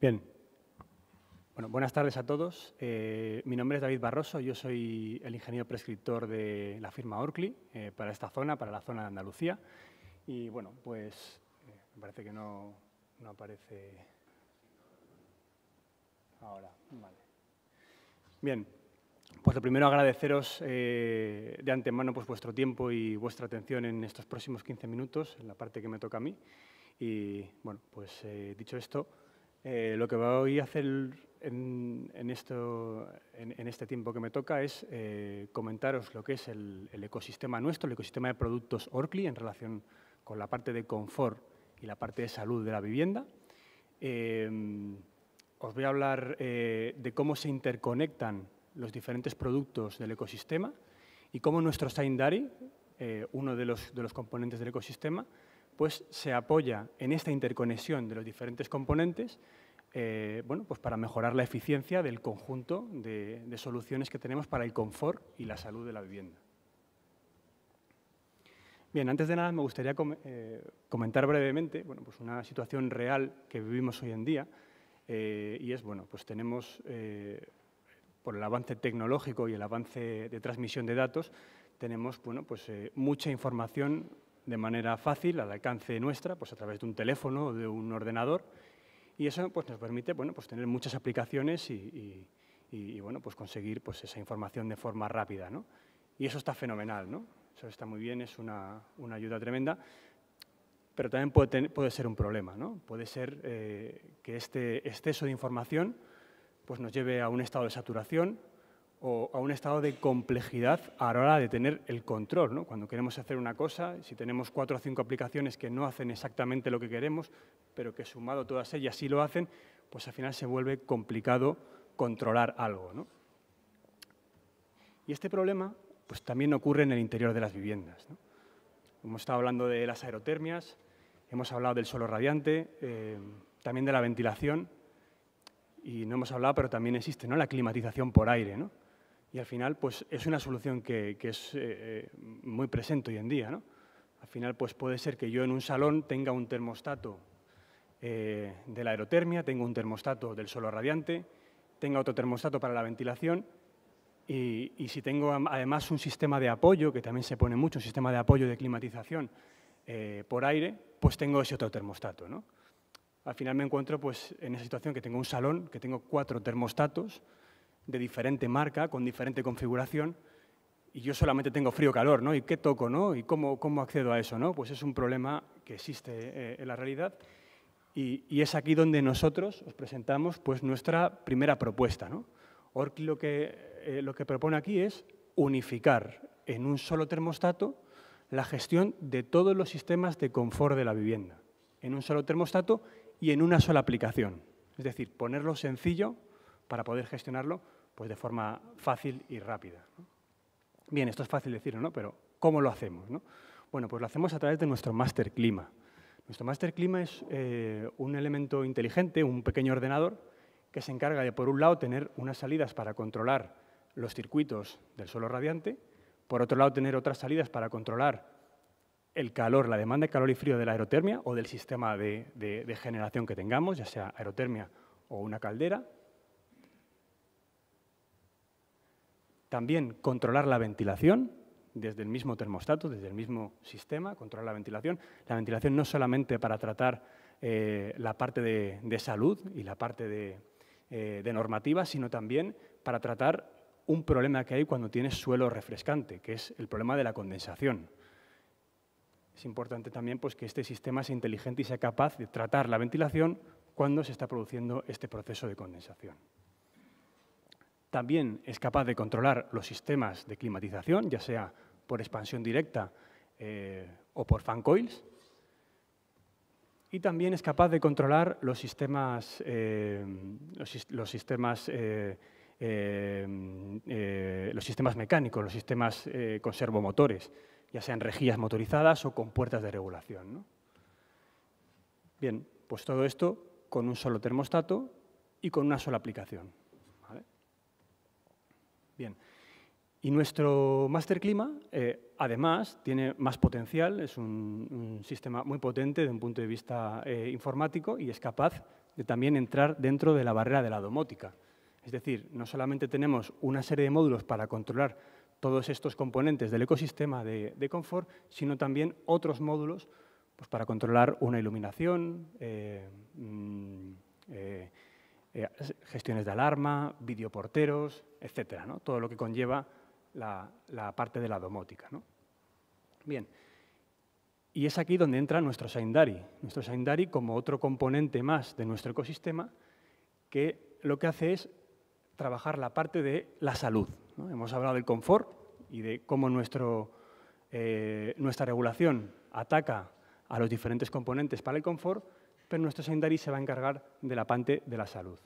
Bien. Bueno, buenas tardes a todos. Eh, mi nombre es David Barroso, yo soy el ingeniero prescriptor de la firma Orcli eh, para esta zona, para la zona de Andalucía. Y bueno, pues eh, me parece que no, aparece ahora. Vale. Bien, pues lo primero agradeceros de antemano pues, vuestro tiempo y vuestra atención en estos próximos 15 minutos, en la parte que me toca a mí. Y bueno, pues dicho esto, eh, lo que voy a hacer en, esto, en, este tiempo que me toca es eh, comentaros lo que es el, ecosistema nuestro, el ecosistema de productos Orcli en relación con la parte de confort y la parte de salud de la vivienda. Eh, os voy a hablar de cómo se interconectan los diferentes productos del ecosistema y cómo nuestro Saindari, uno de los componentes del ecosistema, pues se apoya en esta interconexión de los diferentes componentes eh, bueno, pues para mejorar la eficiencia del conjunto de, soluciones que tenemos para el confort y la salud de la vivienda. Bien, antes de nada me gustaría eh, comentar brevemente bueno, pues una situación real que vivimos hoy en día eh, y es, bueno, pues tenemos, por el avance tecnológico y el avance de transmisión de datos, tenemos bueno, pues, mucha información de manera fácil, al alcance nuestra, pues a través de un teléfono o de un ordenador. Y eso pues, nos permite bueno, pues, tener muchas aplicaciones y, bueno, pues conseguir pues, esa información de forma rápida. Y eso está fenomenal, ¿no? eso está muy bien, es una, ayuda tremenda, pero también puede, ser un problema. ¿no? Puede ser eh, que este exceso de información pues, nos lleve a un estado de saturación o a un estado de complejidad a la hora de tener el control. ¿no? Cuando queremos hacer una cosa, si tenemos cuatro o cinco aplicaciones que no hacen exactamente lo que queremos, pero que sumado todas ellas sí lo hacen, pues al final se vuelve complicado controlar algo. ¿no? Y este problema pues, también ocurre en el interior de las viviendas. Hemos estado hablando de las aerotermias, hemos hablado del suelo radiante, eh, también de la ventilación, y no hemos hablado, pero también existe ¿no? la climatización por aire. ¿no? Y al final, pues es una solución que, es eh, eh, muy presente hoy en día, ¿no? Al final, pues puede ser que yo en un salón tenga un termostato eh, de la aerotermia, tengo un termostato del solo radiante, tenga otro termostato para la ventilación y, si tengo además un sistema de apoyo, que también se pone mucho, un sistema de apoyo de climatización por aire, pues tengo ese otro termostato, ¿no? Al final me encuentro pues, en esa situación que tengo un salón, que tengo cuatro termostatos, de diferente marca, con diferente configuración, y yo solamente tengo frío-calor, ¿no? ¿Y qué toco, no? ¿Y cómo, cómo accedo a eso, no? Pues es un problema que existe eh, en la realidad y, es aquí donde nosotros os presentamos pues, nuestra primera propuesta, ¿no? Ork lo que, eh, lo que propone aquí es unificar en un solo termostato la gestión de todos los sistemas de confort de la vivienda, en un solo termostato y en una sola aplicación. Es decir, ponerlo sencillo para poder gestionarlo pues de forma fácil y rápida. Bien, esto es fácil decirlo, ¿no? Pero ¿cómo lo hacemos? Bueno, pues lo hacemos a través de nuestro Master clima. Nuestro Master clima es eh, un elemento inteligente, un pequeño ordenador, que se encarga de, por un lado, tener unas salidas para controlar los circuitos del suelo radiante, por otro lado, tener otras salidas para controlar el calor, la demanda de calor y frío de la aerotermia o del sistema de generación que tengamos, ya sea aerotermia o una caldera, También controlar la ventilación desde el mismo termostato, desde el mismo sistema, controlar la ventilación. La ventilación no solamente para tratar eh, la parte de, salud y la parte eh, de, normativa, sino también para tratar un problema que hay cuando tienes suelo refrescante, que es el problema de la condensación. Es importante también pues, que este sistema sea inteligente y sea capaz de tratar la ventilación cuando se está produciendo este proceso de condensación. También es capaz de controlar los sistemas de climatización, ya sea por expansión directa eh, o por fan coils. Y también es capaz de controlar los sistemas, eh, eh, los, sistemas, mecánicos, los sistemas conservomotores, ya sean rejillas motorizadas o con puertas de regulación. Bien, pues todo esto con un solo termostato y con una sola aplicación. Bien. Y nuestro Master Clima, eh, además, tiene más potencial, es un, sistema muy potente desde un punto de vista eh, informático y es capaz de también entrar dentro de la barrera de la domótica. Es decir, no solamente tenemos una serie de módulos para controlar todos estos componentes del ecosistema de, confort, sino también otros módulos pues, para controlar una iluminación, eh, mm, eh, gestiones de alarma, videoporteros, etcétera, todo lo que conlleva la, parte de la domótica. Bien, y es aquí donde entra nuestro Saindari, nuestro Saindari como otro componente más de nuestro ecosistema que lo que hace es trabajar la parte de la salud. Hemos hablado del confort y de cómo eh, nuestra regulación ataca a los diferentes componentes para el confort, pero nuestro Saintari se va a encargar de la parte de la salud.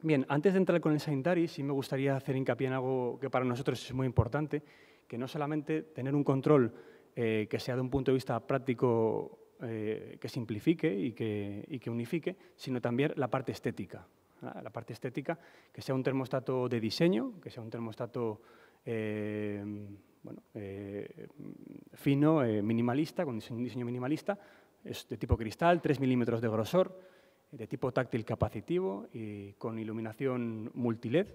Bien, antes de entrar con el Saintari, sí me gustaría hacer hincapié en algo que para nosotros es muy importante, que no solamente tener un control eh, que sea de un punto de vista práctico eh, que simplifique y que, unifique, sino también la parte estética. La parte estética, que sea un termostato de diseño, que sea un termostato eh, fino, minimalista, con un diseño minimalista, es de tipo cristal, 3 milímetros de grosor, de tipo táctil capacitivo y con iluminación multiled.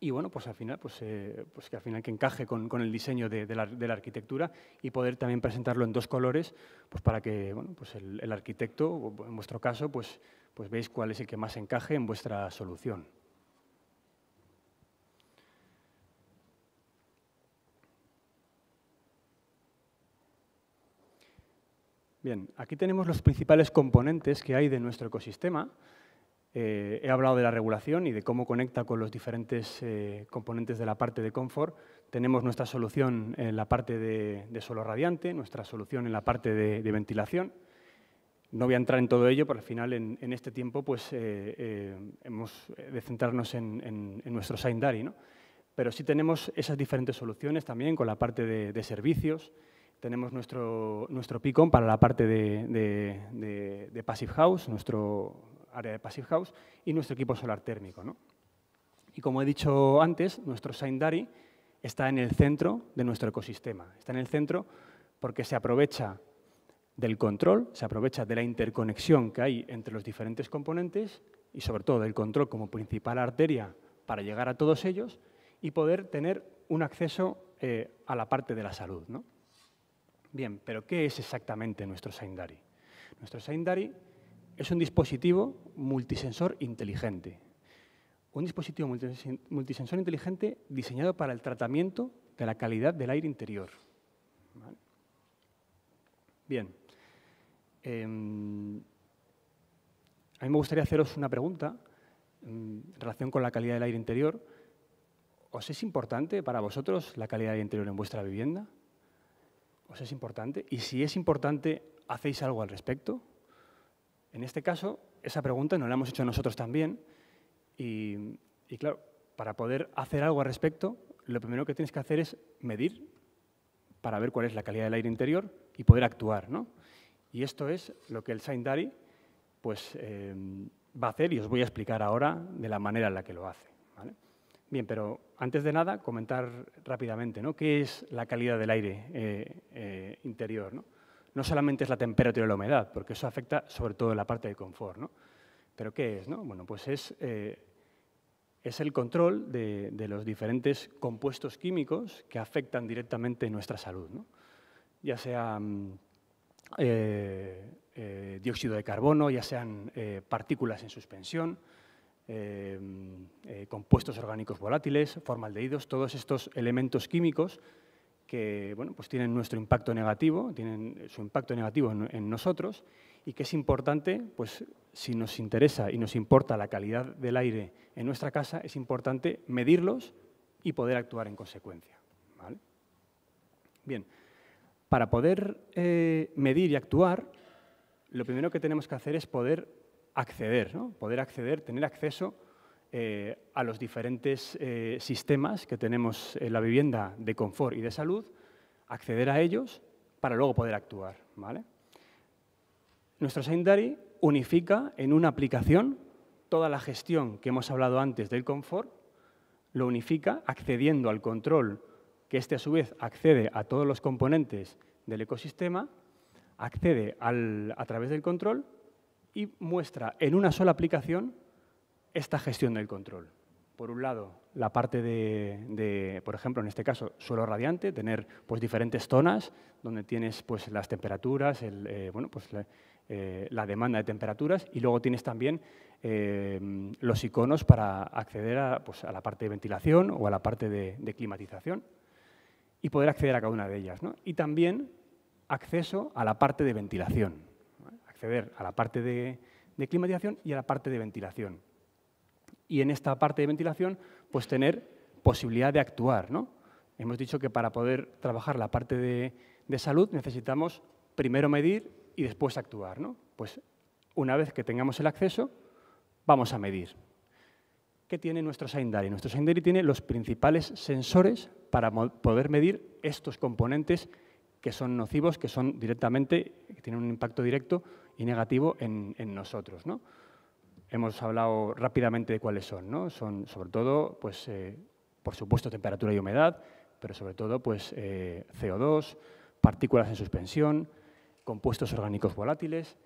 Y bueno, pues al final, pues, eh, pues que al final que encaje con, el diseño de, la, arquitectura y poder también presentarlo en dos colores, pues para que bueno, el, arquitecto, en vuestro caso, pues, pues veis cuál es el que más encaje en vuestra solución. Bien, aquí tenemos los principales componentes que hay de nuestro ecosistema. Eh, he hablado de la regulación y de cómo conecta con los diferentes eh, componentes de la parte de confort. Tenemos nuestra solución en la parte de, suelo radiante, nuestra solución en la parte de, ventilación. No voy a entrar en todo ello, porque al final en, este tiempo pues, eh, hemos de centrarnos en, nuestro Sindari. ¿no? Pero sí tenemos esas diferentes soluciones también con la parte de servicios, tenemos nuestro, nuestro para la parte de, Passive House, nuestro área de Passive House, y nuestro equipo solar térmico. ¿no? Y como he dicho antes, nuestro Saindari está en el centro de nuestro ecosistema. Está en el centro porque se aprovecha del control, se aprovecha de la interconexión que hay entre los diferentes componentes y sobre todo del control como principal arteria para llegar a todos ellos y poder tener un acceso eh, a la parte de la salud. ¿no? Bien, pero ¿qué es exactamente nuestro Saindari? Nuestro Saindari es un dispositivo multisensor inteligente. Un dispositivo multisensor inteligente diseñado para el tratamiento de la calidad del aire interior. Bien. Em, a mí me gustaría haceros una pregunta em, en relación con la calidad del aire interior. ¿Os es importante para vosotros la calidad del aire interior en vuestra vivienda? Pues es importante. Y si es importante, ¿hacéis algo al respecto? En este caso, esa pregunta nos la hemos hecho nosotros también. Y, claro, para poder hacer algo al respecto, lo primero que tienes que hacer es medir para ver cuál es la calidad del aire interior y poder actuar. Y esto es lo que el Saindari pues, eh, va a hacer y os voy a explicar ahora de la manera en la que lo hace. Bien, pero antes de nada, comentar rápidamente ¿no? qué es la calidad del aire eh, eh, interior. ¿no? solamente es la temperatura y la humedad, porque eso afecta sobre todo la parte de confort. ¿Pero qué es? Bueno, pues eh, es, el control de, de, los diferentes compuestos químicos que afectan directamente nuestra salud. Ya sean mm, dióxido de carbono, ya sean partículas en suspensión, Em, eh, compuestos orgánicos volátiles, formaldehídos, todos estos elementos químicos que bueno, pues tienen nuestro impacto negativo, tienen su impacto negativo en, nosotros y que es importante, pues si nos interesa y nos importa la calidad del aire en nuestra casa, es importante medirlos y poder actuar en consecuencia. Bien, para poder eh, medir y actuar, lo primero que tenemos que hacer es poder acceder, ¿no? poder acceder, tener acceso eh, a los diferentes eh, sistemas que tenemos en la vivienda de confort y de salud, acceder a ellos para luego poder actuar. ¿vale? Nuestro Sendari unifica en una aplicación toda la gestión que hemos hablado antes del confort, lo unifica accediendo al control que este a su vez accede a todos los componentes del ecosistema, accede a través del control y muestra en una sola aplicación esta gestión del control. Por un lado, la parte de, por ejemplo, en este caso, suelo radiante, tener pues, diferentes zonas donde tienes pues, las temperaturas, eh, bueno, pues, eh, la, demanda de temperaturas y luego tienes también eh, los iconos para acceder a, pues, a, la parte de ventilación o a la parte de, climatización y poder acceder a cada una de ellas. Y también acceso a la parte de ventilación acceder a la parte de, de climatización y a la parte de ventilación. Y en esta parte de ventilación, pues tener posibilidad de actuar. Hemos dicho que para poder trabajar la parte de, de salud necesitamos primero medir y después actuar. Pues una vez que tengamos el acceso, vamos a medir. ¿Qué tiene nuestro Sindari? Nuestro Sindari tiene los principales sensores para poder medir estos componentes que son nocivos, que son directamente, que tienen un impacto directo y negativo en, nosotros. Hemos hablado rápidamente de cuáles son. ¿no? Son sobre todo, pues, eh, por supuesto, temperatura y humedad, pero sobre todo pues, eh, CO2, partículas en suspensión, compuestos orgánicos volátiles,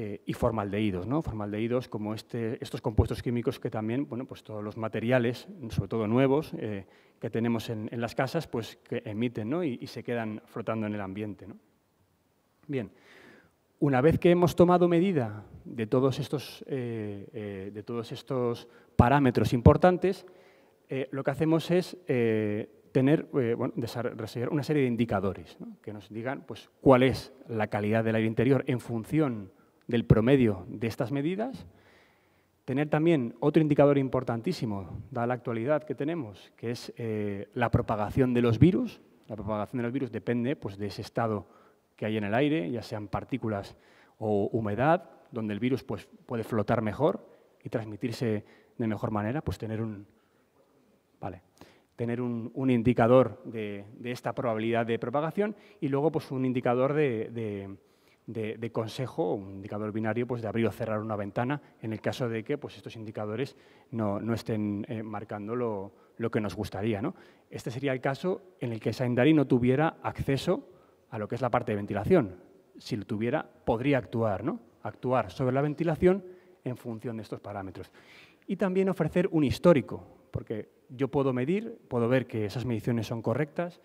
eh, y formaldehídos, ¿no? Formaldehídos como este, estos compuestos químicos que también, bueno, pues todos los materiales, sobre todo nuevos, eh, que tenemos en, las casas, pues que emiten y, se quedan flotando en el ambiente. Bien, una vez que hemos tomado medida de todos estos, eh, de todos estos parámetros importantes, lo que hacemos es tener, bueno, desarrollar una serie de indicadores que nos digan pues, cuál es la calidad del aire interior en función del promedio de estas medidas. Tener también otro indicador importantísimo, dada la actualidad que tenemos, que es eh, la propagación de los virus. La propagación de los virus depende pues, de ese estado que hay en el aire, ya sean partículas o humedad, donde el virus pues, puede flotar mejor y transmitirse de mejor manera, pues tener un, vale, tener un, indicador de, esta probabilidad de propagación y luego pues, un indicador de de, consejo, un indicador binario pues, de abrir o cerrar una ventana, en el caso de que pues, estos indicadores no, estén eh, marcando lo, que nos gustaría. ¿no? Este sería el caso en el que Saindari no tuviera acceso a lo que es la parte de ventilación. Si lo tuviera, podría actuar, ¿no? actuar sobre la ventilación en función de estos parámetros. Y también ofrecer un histórico, porque yo puedo medir, puedo ver que esas mediciones son correctas,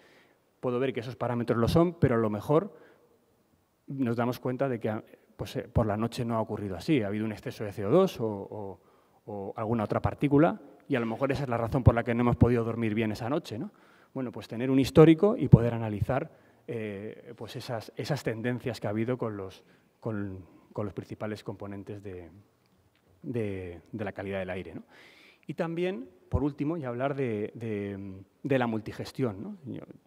puedo ver que esos parámetros lo son, pero a lo mejor nos damos cuenta de que pues, eh, por la noche no ha ocurrido así, ha habido un exceso de CO2 o, alguna otra partícula y a lo mejor esa es la razón por la que no hemos podido dormir bien esa noche. ¿no? Bueno, pues tener un histórico y poder analizar eh, pues esas, esas, tendencias que ha habido con los, con, los principales componentes de, de, la calidad del aire. ¿no? Y también, por último, y hablar de, la multigestión.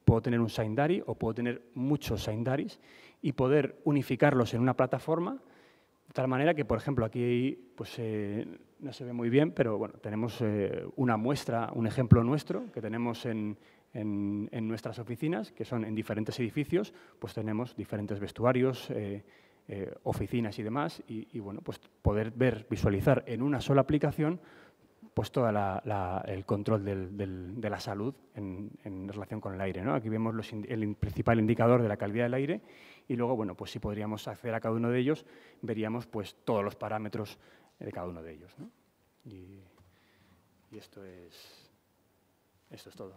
puedo tener un Sindari o puedo tener muchos Sindaris y poder unificarlos en una plataforma de tal manera que, por ejemplo, aquí pues, eh, no se ve muy bien, pero bueno, tenemos eh, una muestra, un ejemplo nuestro que tenemos en, nuestras oficinas, que son en diferentes edificios, pues tenemos diferentes vestuarios, eh, oficinas y demás, y, y, bueno, pues poder ver, visualizar en una sola aplicación pues todo el control de la salud en, relación con el aire. Aquí vemos el principal indicador de la calidad del aire y luego, bueno, pues si podríamos acceder a cada uno de ellos, veríamos pues todos los parámetros de cada uno de ellos. Y, esto es, esto es todo.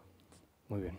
Muy bien.